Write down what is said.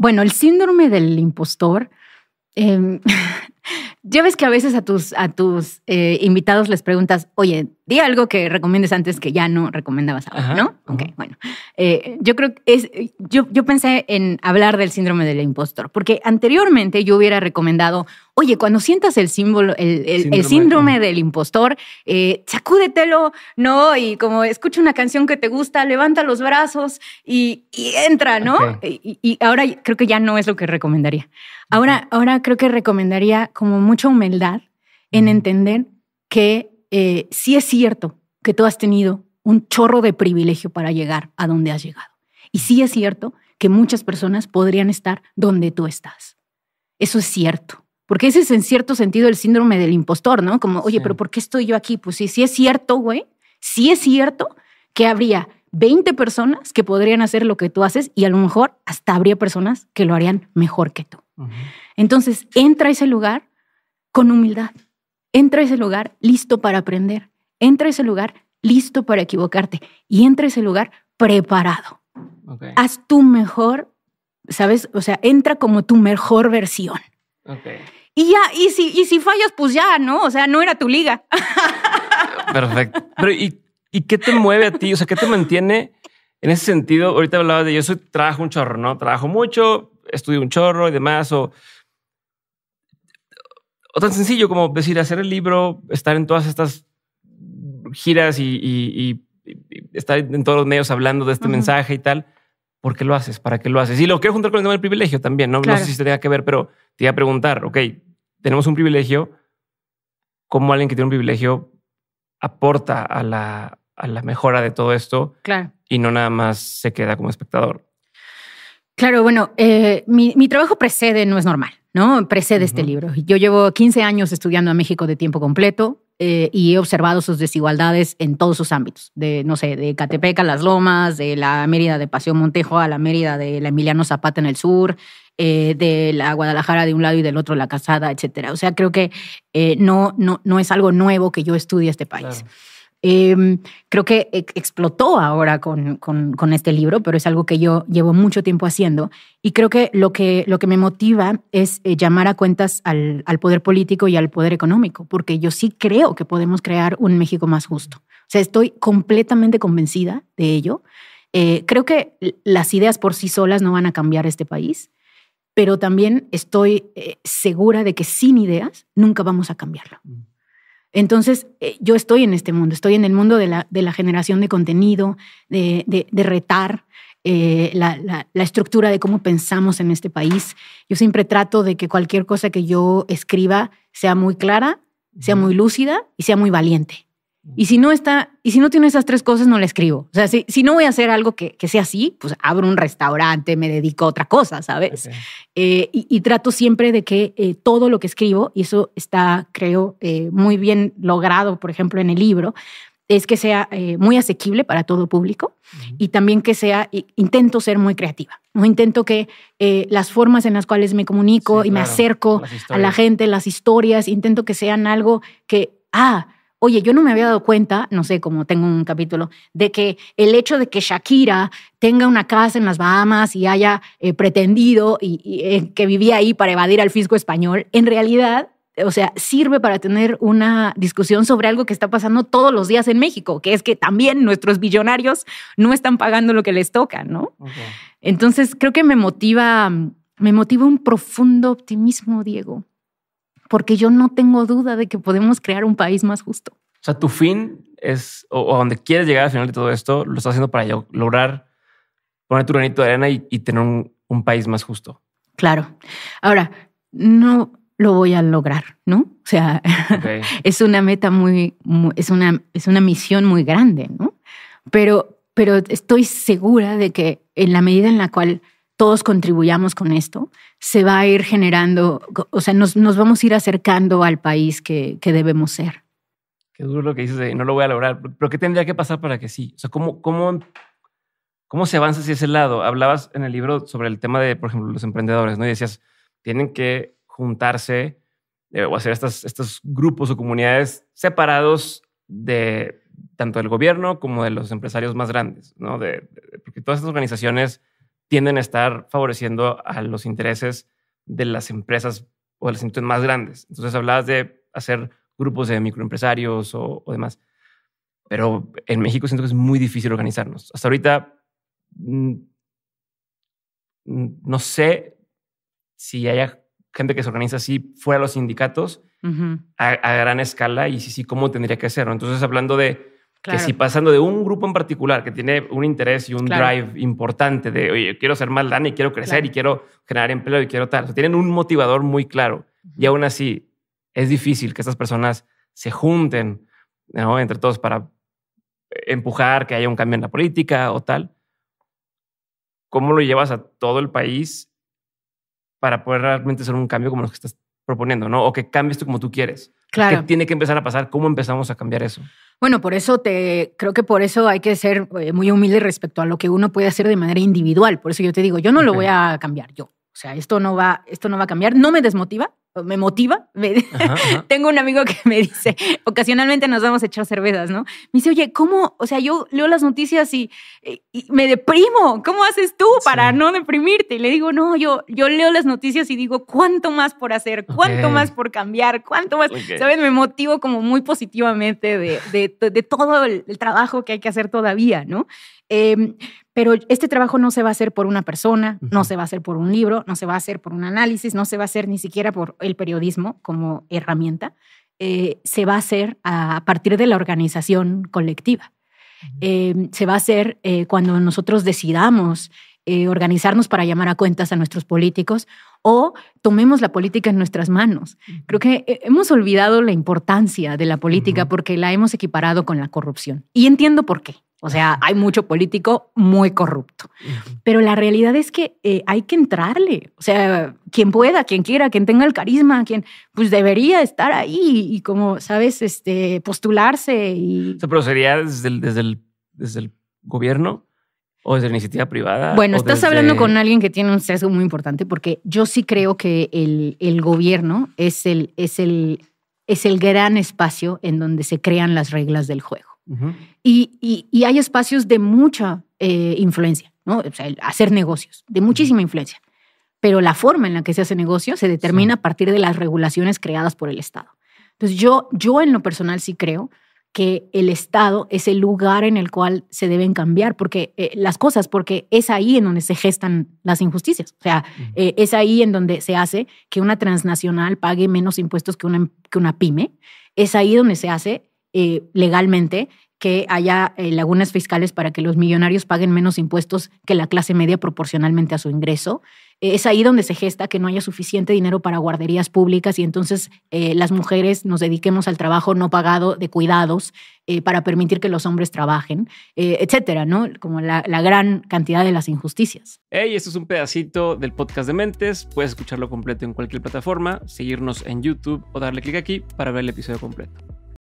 Bueno, el síndrome del impostor. Em, ya ves que a veces a tus, a tus eh, invitados les preguntas, oye, Di algo que recomiendes antes que ya no recomendabas ahora, ¿no? Ok, bueno. Eh, yo creo que es. Yo, pensé en hablar del síndrome del impostor, porque anteriormente yo hubiera recomendado oye, cuando sientas el símbolo, el, síndrome, del impostor, eh, sacúdetelo, ¿no? Y como escucha una canción que te gusta, levanta los brazos y, entra, ¿no? Y, y, ahora creo que ya no es lo que recomendaría. Ahora, ahora creo que recomendaría como mucha humildad en entender que eh, sí es cierto que tú has tenido un chorro de privilegio para llegar a donde has llegado. Y sí es cierto que muchas personas podrían estar donde tú estás. Eso es cierto. Porque ese es en cierto sentido el síndrome del impostor, ¿no? Como, oye, pero ¿por qué estoy yo aquí? Pues sí, sí es cierto, güey. Sí es cierto que habría 20 personas que podrían hacer lo que tú haces y a lo mejor hasta habría personas que lo harían mejor que tú. Entonces, entra a ese lugar con humildad Entra a ese lugar listo para aprender. Entra a ese lugar listo para equivocarte. Y entra a ese lugar preparado. Haz tu mejor, ¿sabes? O sea, entra como tu mejor versión. Y ya, y si, y si fallas, pues ya, ¿no? O sea, no era tu liga. Perfecto. Pero ¿y, qué te mueve a ti? O sea, ¿qué te mantiene en ese sentido? Ahorita hablabas de yo soy, trabajo un chorro, ¿no? Trabajo mucho, estudio un chorro y demás, o o tan sencillo como decir, hacer el libro, estar en todas estas giras y, estar en todos los medios hablando de este mensaje y tal. ¿Por qué lo haces? ¿Para qué lo haces? Y lo quiero juntar con el tema del privilegio también. No, sé si tenía que ver, pero te iba a preguntar, ok, tenemos un privilegio. ¿Cómo alguien que tiene un privilegio aporta a la, a la mejora de todo esto? Claro. Y no nada más se queda como espectador. Claro, bueno, eh, mi, trabajo precede No es normal, ¿no? Precede este libro. Yo llevo 15 años estudiando a México de tiempo completo. Eh, y he observado sus desigualdades en todos sus ámbitos, de, no sé, de Catepec a Las Lomas, de la Mérida de Paseo Montejo a la Mérida de la Emiliano Zapata en el sur, eh, de la Guadalajara de un lado y del otro la Casada, etcétera. O sea, creo que no, no es algo nuevo que yo estudie este país. Em, creo que e, explotó ahora con, este libro, pero es algo que yo llevo mucho tiempo haciendo. Y creo que lo que, lo que me motiva es eh, llamar a cuentas al, poder político y al poder económico, porque yo sí creo que podemos crear un México más justo. O sea, estoy completamente convencida de ello. Eh, creo que las ideas por sí solas no van a cambiar este país, pero también estoy eh, segura de que sin ideas nunca vamos a cambiarlo. Mm. Entonces, eh, yo estoy en este mundo, estoy en el mundo de la, generación de contenido, de, de, retar eh, la, estructura de cómo pensamos en este país. Yo siempre trato de que cualquier cosa que yo escriba sea muy clara, sea muy lúcida y sea muy valiente. Y si no está, y si no tiene esas tres cosas, no la escribo. O sea, si, si no voy a hacer algo que, que, sea así, pues abro un restaurante, me dedico a otra cosa, ¿sabes? Eh, y, trato siempre de que eh, todo lo que escribo, y eso está, creo, eh, muy bien logrado, por ejemplo, en el libro, es que sea muy asequible para todo público y también que sea, intento ser muy creativa. No intento que las formas en las cuales me comunico y me acerco a la gente, las historias, intento que sean algo que, ah, oye, yo no me había dado cuenta, no sé, cómo tengo un capítulo, de que el hecho de que Shakira tenga una casa en las Bahamas y haya eh, pretendido y, eh, que vivía ahí para evadir al fisco español, en realidad o sea, sirve para tener una discusión sobre algo que está pasando todos los días en México, que es que también nuestros billonarios no están pagando lo que les toca, ¿no? Entonces, creo que me motiva, me motiva un profundo optimismo, Diego porque yo no tengo duda de que podemos crear un país más justo. O sea, tu fin es, o, a donde quieres llegar al final de todo esto, lo estás haciendo para lograr poner tu granito de arena y, tener un, país más justo. Claro. Ahora, no, lo voy a lograr, ¿no? O sea, es una meta muy, muy, es, una, es una misión muy grande, ¿no? Pero, pero estoy segura de que en la medida en la cual todos contribuyamos con esto, se va a ir generando, o sea, nos, vamos a ir acercando al país que, debemos ser. Qué duro lo que dices y no lo voy a lograr, pero ¿qué tendría que pasar para que sí? O sea, ¿cómo, cómo se avanza hacia ese lado? Hablabas en el libro sobre el tema de, por ejemplo, los emprendedores, ¿no? Y decías, tienen que juntarse eh, o hacer estas, estos grupos o comunidades separados de tanto del gobierno como de los empresarios más grandes, ¿no? porque todas estas organizaciones tienden a estar favoreciendo a los intereses de las empresas o de las instituciones más grandes. Entonces hablabas de hacer grupos de microempresarios o, demás. Pero en México siento que es muy difícil organizarnos. Hasta ahorita mm, mm, no sé si haya gente que se organiza así fuera de los sindicatos a, gran escala y si sí, cómo tendría que ser. Entonces, hablando de que si pasando de un grupo en particular que tiene un interés y un drive importante de, oye, quiero ser más lana y quiero crecer y quiero generar empleo y quiero tal. tienen un motivador muy claro. Y aún así, es difícil que estas personas se junten ¿no? entre todos para eh, empujar que haya un cambio en la política o tal. ¿Cómo lo llevas a todo el país para poder realmente hacer un cambio como los que estás proponiendo, ¿no? O que cambies tú como tú quieres. Claro. ¿Qué tiene que empezar a pasar? ¿Cómo empezamos a cambiar eso? Bueno, por eso te creo que por eso hay que ser eh, muy humilde respecto a lo que uno puede hacer de manera individual. Por eso yo te digo, yo no lo voy a cambiar yo. O sea, esto no va, esto no va a cambiar, no me desmotiva, me motiva. Tengo un amigo que me dice, ocasionalmente nos vamos a echar cervezas, ¿no? Me dice, oye, ¿cómo? O sea, yo leo las noticias y, eh, me deprimo. ¿Cómo haces tú para no deprimirte? Y le digo, no, yo, yo leo las noticias y digo, ¿cuánto más por hacer? ¿Cuánto más por cambiar? ¿Cuánto más? ¿Sabes? Me motivo como muy positivamente de, todo el, trabajo que hay que hacer todavía, ¿no? Em, pero este trabajo no se va a hacer por una persona, no se va a hacer por un libro, no se va a hacer por un análisis, no se va a hacer ni siquiera por el periodismo como herramienta. Eh, se va a hacer a partir de la organización colectiva. Eh, se va a hacer eh, cuando nosotros decidamos organizarnos para llamar a cuentas a nuestros políticos o tomemos la política en nuestras manos. Creo que hemos olvidado la importancia de la política porque la hemos equiparado con la corrupción. Y entiendo por qué. O sea, hay mucho político muy corrupto. Pero la realidad es que eh, hay que entrarle. O sea, quien pueda, quien quiera, quien tenga el carisma, quien pues debería estar ahí y como, sabes, este, postularse. Y... O desde el, desde el, desde el gobierno. ¿O desde la iniciativa privada? Bueno, estás hablando con alguien que tiene un sesgo muy importante porque yo sí creo que el, el gobierno es el, es, el, es el gran espacio en donde se crean las reglas del juego y, hay espacios de mucha eh, influencia, hacer negocios, de muchísima influencia. Pero la forma en la que se hace negocio se determina a partir de las regulaciones creadas por el Estado. Entonces, yo, yo en lo personal sí creo que el Estado es el lugar en el cual se deben cambiar porque eh, las cosas, porque es ahí en donde se gestan las injusticias. O sea, eh, es ahí en donde se hace que una transnacional pague menos impuestos que que una pyme. Es ahí donde se hace eh, legalmente que haya eh, lagunas fiscales para que los millonarios paguen menos impuestos que la clase media proporcionalmente a su ingreso. es ahí donde se gesta que no haya suficiente dinero para guarderías públicas y entonces eh, las mujeres nos dediquemos al trabajo no pagado de cuidados para permitir que los hombres trabajen, etcétera, ¿no? Como la, la, gran cantidad de las injusticias. Hey, esto es un pedacito del podcast de Mentes. Puedes escucharlo completo en cualquier plataforma, seguirnos en YouTube o darle clic aquí para ver el episodio completo.